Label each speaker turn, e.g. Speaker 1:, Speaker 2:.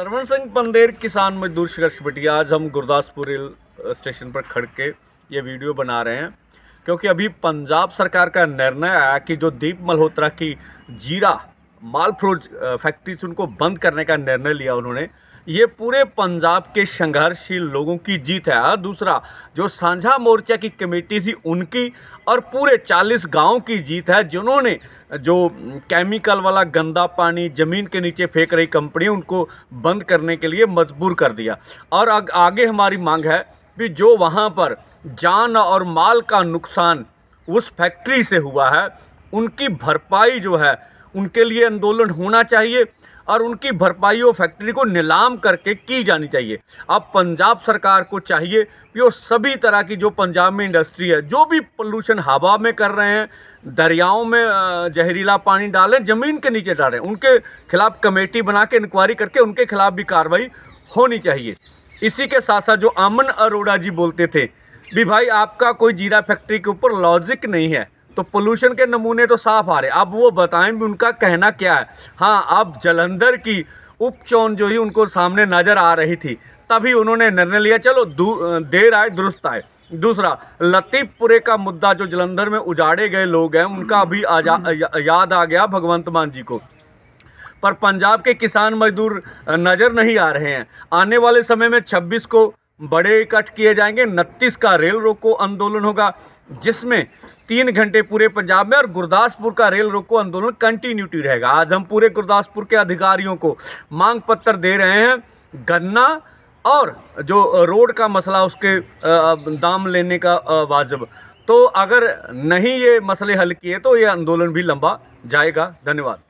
Speaker 1: सरवण सिंह पंदेर किसान मजदूर संघर्ष कमेटी आज हम गुरदासपुर रेल स्टेशन पर खड़ के ये वीडियो बना रहे हैं क्योंकि अभी पंजाब सरकार का निर्णय आया कि जो दीप मल्होत्रा की जीरा माल फैक्ट्री से उनको बंद करने का निर्णय लिया उन्होंने ये पूरे पंजाब के संघर्षशील लोगों की जीत है और दूसरा जो साझा मोर्चा की कमेटी थी उनकी और पूरे 40 गांव की जीत है जिन्होंने जो केमिकल वाला गंदा पानी ज़मीन के नीचे फेंक रही कंपनी उनको बंद करने के लिए मजबूर कर दिया और आग, आगे हमारी मांग है कि जो वहाँ पर जान और माल का नुकसान उस फैक्ट्री से हुआ है उनकी भरपाई जो है उनके लिए आंदोलन होना चाहिए और उनकी भरपाई वो फैक्ट्री को नीलाम करके की जानी चाहिए अब पंजाब सरकार को चाहिए कि वो सभी तरह की जो पंजाब में इंडस्ट्री है जो भी पोल्यूशन हवा में कर रहे हैं दरियाओं में जहरीला पानी डालें ज़मीन के नीचे डालें उनके खिलाफ कमेटी बना के इंक्वायरी करके उनके खिलाफ भी कार्रवाई होनी चाहिए इसी के साथ साथ जो अमन अरोड़ा जी बोलते थे भी भाई आपका कोई जीरा फैक्ट्री के ऊपर लॉजिक नहीं है तो पोल्यूशन के नमूने तो साफ आ रहे अब वो बताएं भी उनका कहना क्या है हाँ अब जलंधर की उपचौन जो ही उनको सामने नज़र आ रही थी तभी उन्होंने निर्णय लिया चलो देर आए दुरुस्त आए दूसरा लतीफपुरे का मुद्दा जो जलंधर में उजाड़े गए लोग हैं उनका अभी आजा याद आ गया भगवंत मान जी को पर पंजाब के किसान मजदूर नज़र नहीं आ रहे हैं आने वाले समय में 26 को बड़े इकट्ठ किए जाएंगे उनतीस का रेल रोको आंदोलन होगा जिसमें तीन घंटे पूरे पंजाब में और गुरदासपुर का रेल रोको आंदोलन कंटिन्यूटी रहेगा आज हम पूरे गुरदासपुर के अधिकारियों को मांग पत्र दे रहे हैं गन्ना और जो रोड का मसला उसके दाम लेने का वाजब तो अगर नहीं ये मसले हल किए तो ये आंदोलन भी लंबा जाएगा धन्यवाद